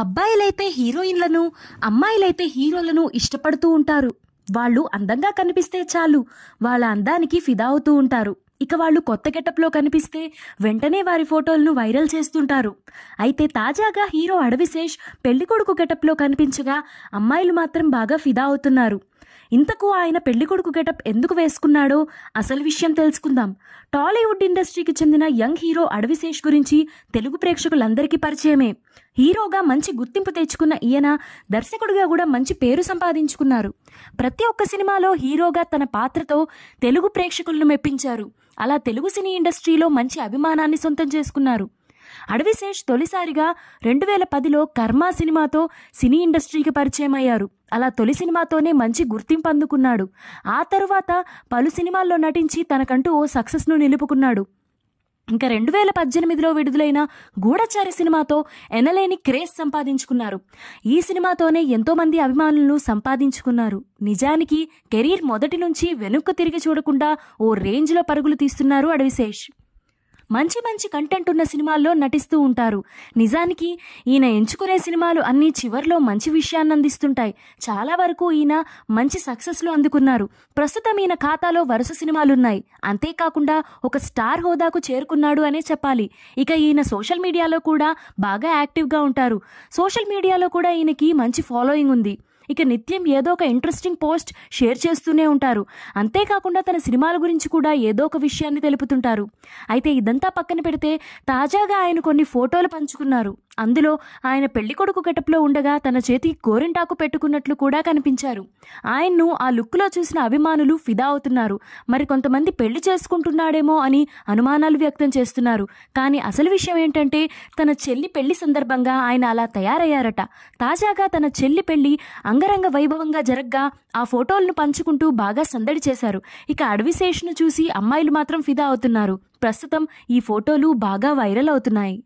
అబ్బాయిలైతే హీరోయిన్లను అమ్మాయిలైతే హీరోలను ఇష్టపడుతూ ఉంటారు వాళ్ళు అందంగా కనిపిస్తే చాలు వాళ్ళ అందానికి ఫిదా అవుతూ ఉంటారు ఇక వాళ్ళు కొత్త గెటప్లో కనిపిస్తే వెంటనే వారి ఫోటోలను వైరల్ చేస్తుంటారు అయితే తాజాగా హీరో అడవిశేష్ పెళ్లి కొడుకు గెటప్లో కనిపించగా అమ్మాయిలు మాత్రం బాగా ఫిదా అవుతున్నారు ఇంతకు ఆయన కొడుకు గెటప్ ఎందుకు వేసుకున్నాడో అసలు విషయం తెలుసుకుందాం టాలీవుడ్ ఇండస్ట్రీకి చెందిన యంగ్ హీరో అడవిశేష్ గురించి తెలుగు ప్రేక్షకులందరికీ పరిచయమే హీరోగా మంచి గుర్తింపు తెచ్చుకున్న ఈయన దర్శకుడిగా కూడా మంచి పేరు సంపాదించుకున్నారు ప్రతి ఒక్క సినిమాలో హీరోగా తన పాత్రతో తెలుగు ప్రేక్షకులను మెప్పించారు అలా తెలుగు సినీ ఇండస్ట్రీలో మంచి అభిమానాన్ని సొంతం చేసుకున్నారు అడవిశేష్ తొలిసారిగా రెండు వేల పదిలో కర్మ సినిమాతో సినీ ఇండస్ట్రీకి పరిచయం అయ్యారు అలా తొలి సినిమాతోనే మంచి గుర్తింపు అందుకున్నాడు ఆ తరువాత పలు సినిమాల్లో నటించి తనకంటూ ఓ సక్సెస్ను నిలుపుకున్నాడు ఇంకా రెండు వేల పద్దెనిమిదిలో విడుదలైన గూఢచారి సినిమాతో ఎనలేని క్రేజ్ సంపాదించుకున్నారు ఈ సినిమాతోనే ఎంతోమంది అభిమానులను సంపాదించుకున్నారు నిజానికి కెరీర్ మొదటి నుంచి వెనుక్కు తిరిగి చూడకుండా ఓ రేంజ్లో పరుగులు తీస్తున్నారు అడవిశేష్ మంచి మంచి కంటెంట్ ఉన్న సినిమాల్లో నటిస్తూ ఉంటారు నిజానికి ఈయన ఎంచుకునే సినిమాలు అన్నీ చివరిలో మంచి విషయాన్ని అందిస్తుంటాయి చాలా వరకు ఈయన మంచి సక్సెస్లు అందుకున్నారు ప్రస్తుతం ఈయన ఖాతాలో వరుస సినిమాలున్నాయి అంతేకాకుండా ఒక స్టార్ హోదాకు చేరుకున్నాడు అనే చెప్పాలి ఇక ఈయన సోషల్ మీడియాలో కూడా బాగా యాక్టివ్గా ఉంటారు సోషల్ మీడియాలో కూడా ఈయనకి మంచి ఫాలోయింగ్ ఉంది ఇక నిత్యం ఏదో ఒక ఇంట్రెస్టింగ్ పోస్ట్ షేర్ చేస్తూనే ఉంటారు అంతేకాకుండా తన సినిమాల గురించి కూడా ఏదో ఒక విషయాన్ని తెలుపుతుంటారు అయితే ఇదంతా పక్కన పెడితే తాజాగా ఆయన కొన్ని ఫోటోలు పంచుకున్నారు అందులో ఆయన కొడుకు గెటప్లో ఉండగా తన చేతి గోరింటాకు పెట్టుకున్నట్లు కూడా కనిపించారు ఆయన్ను ఆ లుక్లో చూసిన అభిమానులు ఫిదా అవుతున్నారు మరి కొంతమంది పెళ్లి చేసుకుంటున్నాడేమో అని అనుమానాలు వ్యక్తం చేస్తున్నారు కానీ అసలు విషయం ఏంటంటే తన చెల్లి పెళ్లి సందర్భంగా ఆయన అలా తయారయ్యారట తాజాగా తన చెల్లి పెళ్లి అంగరంగ వైభవంగా జరగ్గా ఆ ఫోటోలను పంచుకుంటూ బాగా సందడి చేశారు ఇక అడవిశేషును చూసి అమ్మాయిలు మాత్రం ఫిదా అవుతున్నారు ప్రస్తుతం ఈ ఫోటోలు బాగా వైరల్ అవుతున్నాయి